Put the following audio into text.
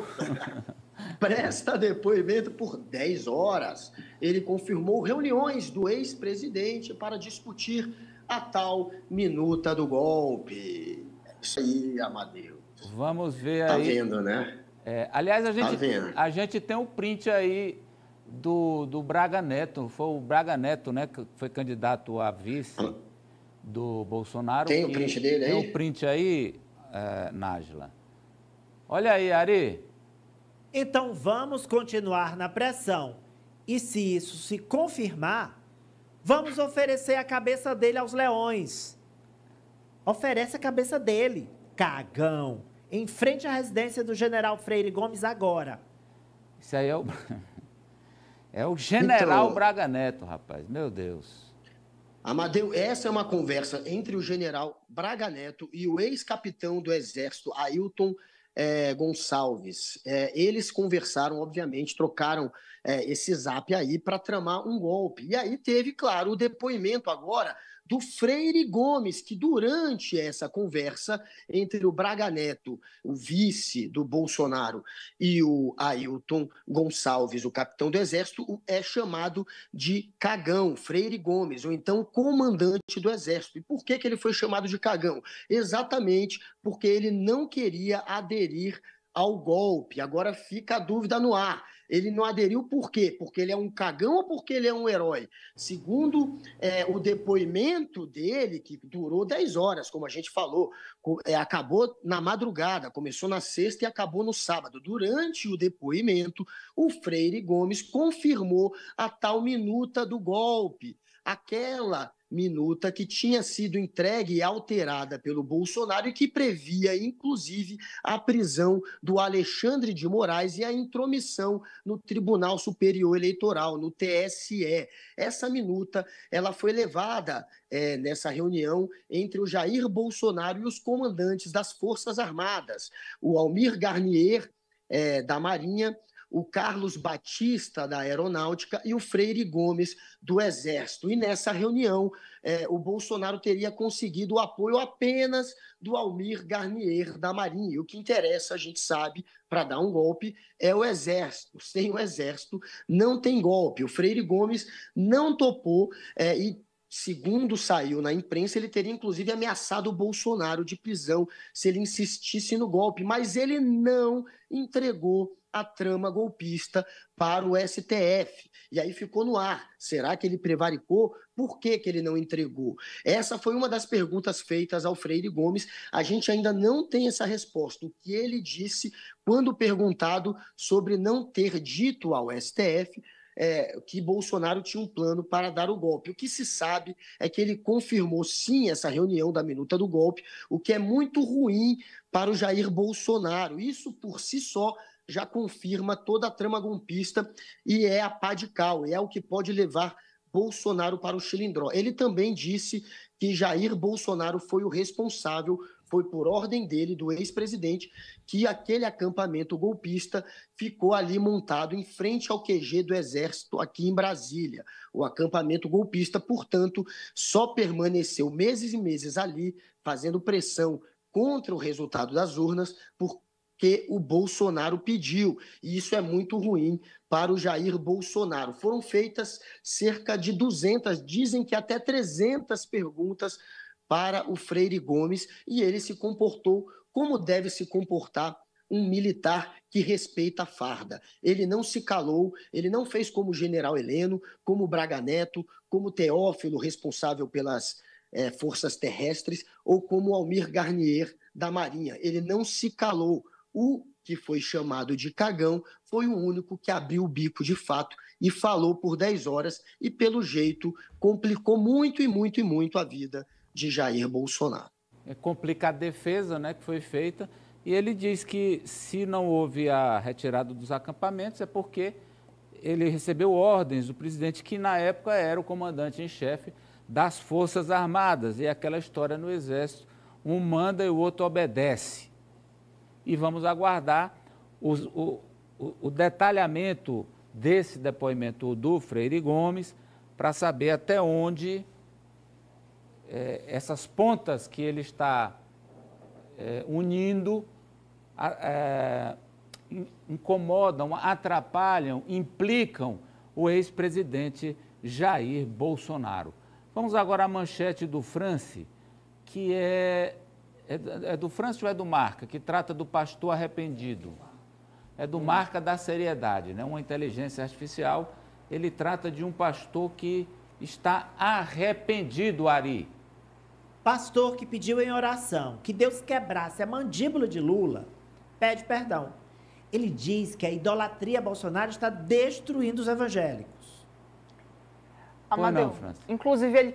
presta depoimento por 10 horas. Ele confirmou reuniões do ex-presidente para discutir a tal minuta do golpe. É isso aí, Amadeu. Vamos ver tá aí. Tá vendo, né? É, aliás, a tá gente, tá a gente tem um print aí do, do Braga Neto. Foi o Braga Neto, né, que foi candidato a vice do Bolsonaro. Tem o print dele aí? Tem o print aí, é, Nájila. Olha aí, Ari. Então vamos continuar na pressão. E se isso se confirmar, vamos oferecer a cabeça dele aos leões. Oferece a cabeça dele, cagão, em frente à residência do general Freire Gomes agora. Isso aí é o. É o general então, Braga Neto, rapaz. Meu Deus. Amadeu, essa é uma conversa entre o general Braga Neto e o ex-capitão do Exército, Ailton é, Gonçalves. É, eles conversaram, obviamente, trocaram é, esse zap aí para tramar um golpe. E aí teve, claro, o depoimento agora do Freire Gomes, que durante essa conversa entre o Braga Neto, o vice do Bolsonaro, e o Ailton Gonçalves, o capitão do Exército, é chamado de Cagão, Freire Gomes, ou então comandante do Exército. E por que, que ele foi chamado de Cagão? Exatamente porque ele não queria aderir ao golpe. Agora fica a dúvida no ar ele não aderiu por quê? Porque ele é um cagão ou porque ele é um herói? Segundo é, o depoimento dele, que durou 10 horas, como a gente falou, é, acabou na madrugada, começou na sexta e acabou no sábado. Durante o depoimento, o Freire Gomes confirmou a tal minuta do golpe, aquela minuta que tinha sido entregue e alterada pelo Bolsonaro e que previa, inclusive, a prisão do Alexandre de Moraes e a intromissão no Tribunal Superior Eleitoral, no TSE. Essa minuta ela foi levada é, nessa reunião entre o Jair Bolsonaro e os comandantes das Forças Armadas, o Almir Garnier, é, da Marinha, o Carlos Batista, da Aeronáutica, e o Freire Gomes, do Exército. E nessa reunião, é, o Bolsonaro teria conseguido o apoio apenas do Almir Garnier, da Marinha. E o que interessa, a gente sabe, para dar um golpe, é o Exército. Sem o Exército, não tem golpe. O Freire Gomes não topou é, e Segundo saiu na imprensa, ele teria inclusive ameaçado o Bolsonaro de prisão se ele insistisse no golpe, mas ele não entregou a trama golpista para o STF. E aí ficou no ar. Será que ele prevaricou? Por que, que ele não entregou? Essa foi uma das perguntas feitas ao Freire Gomes. A gente ainda não tem essa resposta. O que ele disse quando perguntado sobre não ter dito ao STF é, que Bolsonaro tinha um plano para dar o golpe. O que se sabe é que ele confirmou sim essa reunião da minuta do golpe, o que é muito ruim para o Jair Bolsonaro. Isso por si só já confirma toda a trama golpista e é a pá de cal, é o que pode levar Bolsonaro para o Chilindró. Ele também disse que Jair Bolsonaro foi o responsável foi por ordem dele, do ex-presidente, que aquele acampamento golpista ficou ali montado em frente ao QG do Exército aqui em Brasília. O acampamento golpista, portanto, só permaneceu meses e meses ali, fazendo pressão contra o resultado das urnas, porque o Bolsonaro pediu. E isso é muito ruim para o Jair Bolsonaro. Foram feitas cerca de 200, dizem que até 300 perguntas para o Freire Gomes e ele se comportou como deve se comportar um militar que respeita a farda. Ele não se calou, ele não fez como o general Heleno, como Braga Neto, como Teófilo, responsável pelas é, forças terrestres, ou como Almir Garnier, da Marinha. Ele não se calou. O que foi chamado de cagão foi o único que abriu o bico de fato e falou por 10 horas e, pelo jeito, complicou muito e muito e muito a vida de Jair Bolsonaro. É complicada a defesa né, que foi feita. E ele diz que se não houve a retirada dos acampamentos é porque ele recebeu ordens do presidente, que na época era o comandante em chefe das Forças Armadas. E é aquela história no Exército: um manda e o outro obedece. E vamos aguardar os, o, o, o detalhamento desse depoimento do Freire Gomes para saber até onde é, essas pontas que ele está é, unindo a, é, incomodam, atrapalham, implicam o ex-presidente Jair Bolsonaro. Vamos agora à manchete do France, que é, é, é do France ou é do Marca, que trata do pastor arrependido. É do Marca da Seriedade, né? uma inteligência artificial. Ele trata de um pastor que está arrependido, Ari pastor que pediu em oração que Deus quebrasse a mandíbula de Lula, pede perdão. Ele diz que a idolatria Bolsonaro está destruindo os evangélicos. Amadeu, inclusive ele